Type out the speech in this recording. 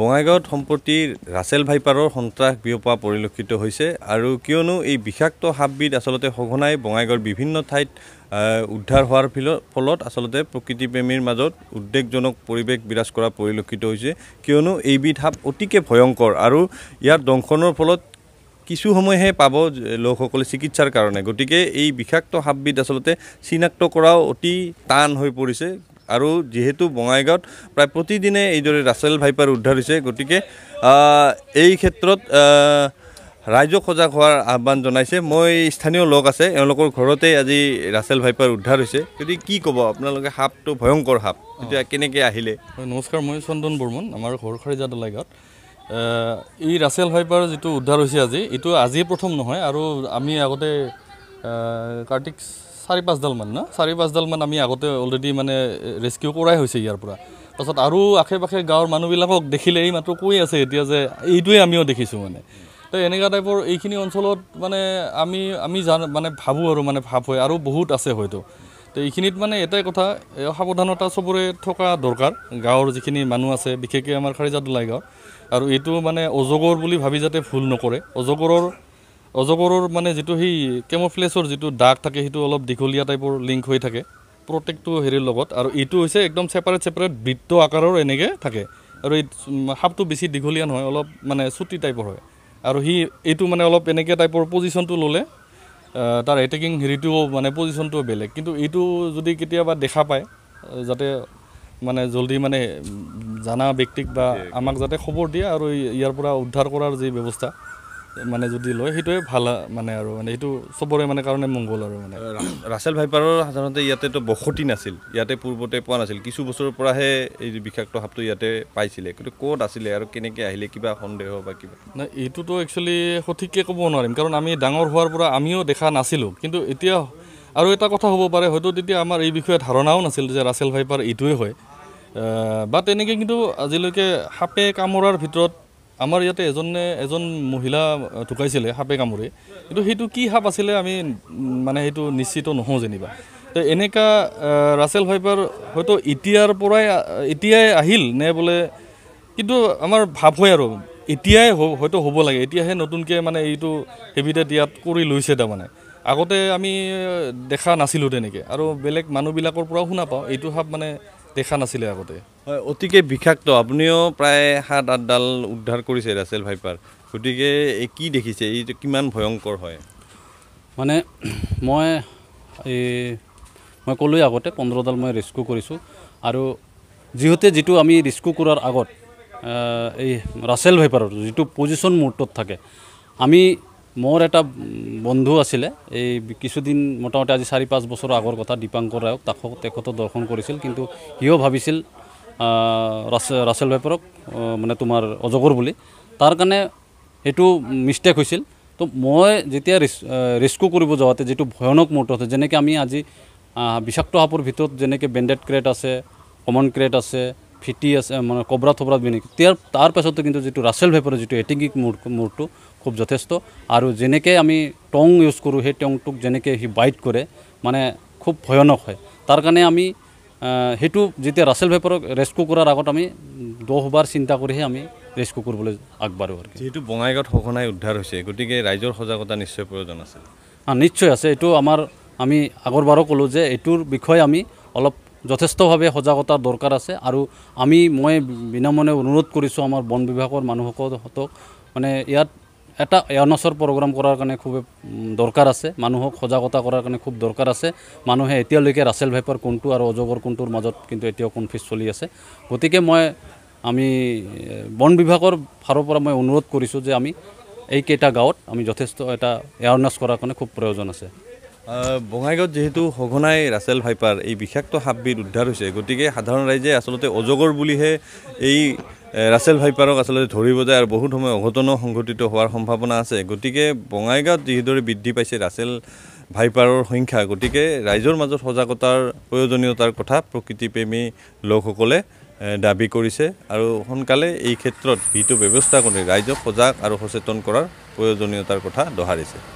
বঙাইগাঁৱত সম্প্ৰতি ৰাছেল ভাইপাৰৰ সন্ত্ৰাস বিয়পা পৰিলক্ষিত হৈছে আৰু কিয়নো এই বিষাক্ত সাপবিধ আচলতে সঘনাই বঙাইগাঁৱৰ বিভিন্ন ঠাইত উদ্ধাৰ হোৱাৰ ফিল ফলত আচলতে প্ৰকৃতিপ্ৰেমীৰ মাজত উদ্বেগজনক পৰিৱেশ বিৰাজ কৰা পৰিলক্ষিত হৈছে কিয়নো এইবিধ সাপ অতিকে ভয়ংকৰ আৰু ইয়াৰ দংশনৰ ফলত কিছু সময়হে পাব লোকসকলে চিকিৎসাৰ কাৰণে গতিকে এই বিষাক্ত সাপবিধ আচলতে চিনাক্ত কৰাও অতি টান হৈ পৰিছে আৰু যিহেতু বঙাইগাঁৱত প্ৰায় প্ৰতিদিনে এইদৰে ৰাছেল ভাইপাৰ উদ্ধাৰ হৈছে গতিকে এই ক্ষেত্ৰত ৰাইজক সজাগ হোৱাৰ আহ্বান জনাইছে মই স্থানীয় লোক আছে এওঁলোকৰ ঘৰতে আজি ৰাছেল ভাইপাৰ উদ্ধাৰ হৈছে গতিকে কি ক'ব আপোনালোকে সাপটো ভয়ংকৰ সাপ এতিয়া কেনেকৈ আহিলে হয় নমস্কাৰ মই চন্দন বৰ্মন আমাৰ ঘৰ ঘৰখাৰিজা দলাইগাঁৱত এই ৰাছেল ভাইপাৰ যিটো উদ্ধাৰ হৈছে আজি এইটো আজিয়ে প্ৰথম নহয় আৰু আমি আগতে কাৰ্তিক চাৰি পাঁচডালমান ন চাৰি পাঁচডালমান আমি আগতে অলৰেডি মানে ৰেস্কিউ কৰাই হৈছে ইয়াৰ পৰা তাৰপাছত আৰু আশে পাশে গাঁৱৰ মানুহবিলাকক দেখিলে এই মাত্ৰ কৈ আছে এতিয়া যে এইটোৱে আমিও দেখিছোঁ মানে তো এনেকুৱা টাইপৰ এইখিনি অঞ্চলত মানে আমি আমি জান মানে ভাবোঁ আৰু মানে ভাৱ হয় আৰু বহুত আছে হয়তো তো এইখিনিত মানে এটাই কথা সাৱধানতা চবৰে থকা দৰকাৰ গাঁৱৰ যিখিনি মানুহ আছে বিশেষকৈ আমাৰ খাৰিজা দোলাই গাঁও আৰু এইটো মানে অজগৰ বুলি ভাবি যাতে ভুল নকৰে অজগৰৰ অজগৰৰ মানে যিটো সেই কেম'ফ্লেছৰ যিটো দাগ থাকে সেইটো অলপ দীঘলীয়া টাইপৰ লিংক হৈ থাকে প্ৰত্যেকটো হেৰিৰ লগত আৰু এইটো হৈছে একদম ছেপাৰেট ছেপাৰেট বৃত্ত আকাৰৰ এনেকৈ থাকে আৰু এই সাপটো বেছি দীঘলীয়া নহয় অলপ মানে চুটি টাইপৰ হয় আৰু সি এইটো মানে অলপ এনেকৈ টাইপৰ পজিশ্যনটো ল'লে তাৰ এটেকিং হেৰিটোও মানে পজিশ্যনটো বেলেগ কিন্তু এইটো যদি কেতিয়াবা দেখা পায় যাতে মানে জলদি মানে জানা ব্যক্তিক বা আমাক যাতে খবৰ দিয়ে আৰু ইয়াৰ পৰা উদ্ধাৰ কৰাৰ যি ব্যৱস্থা মানে যদি লয় সেইটোৱে ভাল মানে আৰু মানে সেইটো চবৰে মানে কাৰণে মংগল আৰু মানে ৰাছেল ভাইপাৰৰ সাধাৰণতে ইয়াতেতো বসতি নাছিল ইয়াতে পূৰ্বতে পোৱা নাছিল কিছু বছৰৰ পৰাহে এই বিষাক্ত সাপটো ইয়াতে পাইছিলে কিন্তু ক'ত আছিলে আৰু কেনেকৈ আহিলে কিবা সন্দেহ বা কিবা নাই এইটোতো একচুৱেলি সঠিককৈ ক'ব নোৱাৰিম কাৰণ আমি ডাঙৰ হোৱাৰ পৰা আমিও দেখা নাছিলোঁ কিন্তু এতিয়া আৰু এটা কথা হ'ব পাৰে হয়তো তেতিয়া আমাৰ এই বিষয়ে ধাৰণাও নাছিল যে ৰাছেল ভাইপাৰ এইটোৱে হয় বা তেনেকৈ কিন্তু আজিলৈকে সাপে কামোৰাৰ ভিতৰত আমাৰ ইয়াতে এজনে এজন মহিলা ঢুকাইছিলে সাপে কামুৰে কিন্তু সেইটো কি সাপ আছিলে আমি মানে সেইটো নিশ্চিত নহওঁ যেনিবা তো এনেকুৱা ৰাছেল ভাইপাৰ হয়তো এতিয়াৰ পৰাই এতিয়াই আহিল নে বোলে কিন্তু আমাৰ ভাৱ হয় আৰু এতিয়াই হয়তো হ'ব লাগে এতিয়াহে নতুনকৈ মানে এইটো হেবিটেট ইয়াত কৰি লৈছে তাৰমানে আগতে আমি দেখা নাছিলোঁ তেনেকৈ আৰু বেলেগ মানুহবিলাকৰ পৰাও শুনা পাওঁ এইটো সাপ মানে দেখা নাছিলে আগতে হয় অতিকে বিষাক্ত আপুনিও প্ৰায় সাত আঠডাল উদ্ধাৰ কৰিছে ৰাছেল ভাইপাৰ গতিকে এই কি দেখিছে এই কিমান ভয়ংকৰ হয় মানে মই এই মই ক'লোৱেই আগতে পোন্ধৰডাল মই ৰেস্কিউ কৰিছোঁ আৰু যিহেতু যিটো আমি ৰেস্কিউ কৰাৰ আগত এই ৰাছেল ভাইপাৰৰ যিটো পজিশ্যন মুহূৰ্তত থাকে আমি মোৰ এটা বন্ধু আছিলে এই কিছুদিন মোটামুটি আজি চাৰি পাঁচ বছৰৰ আগৰ কথা দীপাংকৰ ৰায়ক তাক তেখেতো দৰ্শন কৰিছিল কিন্তু সিও ভাবিছিল ৰাছেল ৱেপৰক মানে তোমাৰ অজগৰ বুলি তাৰ কাৰণে সেইটো মিষ্টেক হৈছিল তো মই যেতিয়া ৰিস্কো কৰিব যাওঁতে যিটো ভয়ানক মুহূৰ্ত আছে যেনেকৈ আমি আজি বিষাক্ত সাপৰ ভিতৰত যেনেকৈ বেণ্ডেড ক্ৰেট আছে কমন ক্ৰেট আছে ফিটি আছে মানে কবৰা থবৰাত বিনি তাৰ তাৰ পাছতো কিন্তু যিটো ৰাছেল ভেপৰ যিটো এটিংগিক মূৰ মূৰটো খুব যথেষ্ট আৰু যেনেকৈ আমি টং ইউজ কৰোঁ সেই টংটোক যেনেকৈ সি বাইট কৰে মানে খুব ভয়ানক হয় তাৰ কাৰণে আমি সেইটো যেতিয়া ৰাছেল ভেপৰক ৰেস্কিউ কৰাৰ আগত আমি দহবাৰ চিন্তা কৰিহে আমি ৰেস্কিউ কৰিবলৈ আগবাঢ়োঁ আৰু যিহেতু বঙাইগাঁৱত সঘনাই উদ্ধাৰ হৈছে গতিকে ৰাইজৰ সজাগতা নিশ্চয় প্ৰয়োজন আছে নিশ্চয় আছে এইটো আমাৰ আমি আগৰবাৰো ক'লোঁ যে এইটোৰ বিষয়ে আমি অলপ যথেষ্টভাৱে সজাগতাৰ দৰকাৰ আছে আৰু আমি মই বিনামনে অনুৰোধ কৰিছোঁ আমাৰ বন বিভাগৰ মানুহসকলক মানে ইয়াত এটা এৱাৰনেছৰ প্ৰগ্ৰাম কৰাৰ কাৰণে খুবেই দৰকাৰ আছে মানুহক সজাগতা কৰাৰ কাৰণে খুব দৰকাৰ আছে মানুহে এতিয়ালৈকে ৰাছেল ভাইপাৰ কোনটো আৰু অজগৰ কোনটোৰ মাজত কিন্তু এতিয়াও কনফিউজ চলি আছে গতিকে মই আমি বন বিভাগৰ ফালৰ পৰা মই অনুৰোধ কৰিছোঁ যে আমি এইকেইটা গাঁৱত আমি যথেষ্ট এটা এৱাৰনেছ কৰাৰ কাৰণে খুব প্ৰয়োজন আছে বঙাইগাঁৱত যিহেতু সঘনাই ৰাছেল ভাইপাৰ এই বিষাক্ত সাপবিধ উদ্ধাৰ হৈছে গতিকে সাধাৰণ ৰাইজে আচলতে অজগৰ বুলিহে এই ৰাছেল ভাইপাৰক আচলতে ধৰিব যায় আৰু বহুত সময় অঘটনো সংঘটিত হোৱাৰ সম্ভাৱনা আছে গতিকে বঙাইগাঁৱত যিদৰে বৃদ্ধি পাইছে ৰাছেল ভাইপাৰৰ সংখ্যা গতিকে ৰাইজৰ মাজত সজাগতাৰ প্ৰয়োজনীয়তাৰ কথা প্ৰকৃতিপ্ৰেমী লোকসকলে দাবী কৰিছে আৰু সোনকালে এই ক্ষেত্ৰত যিটো ব্যৱস্থা কৰি ৰাইজক সজাগ আৰু সচেতন কৰাৰ প্ৰয়োজনীয়তাৰ কথা দোহাৰিছে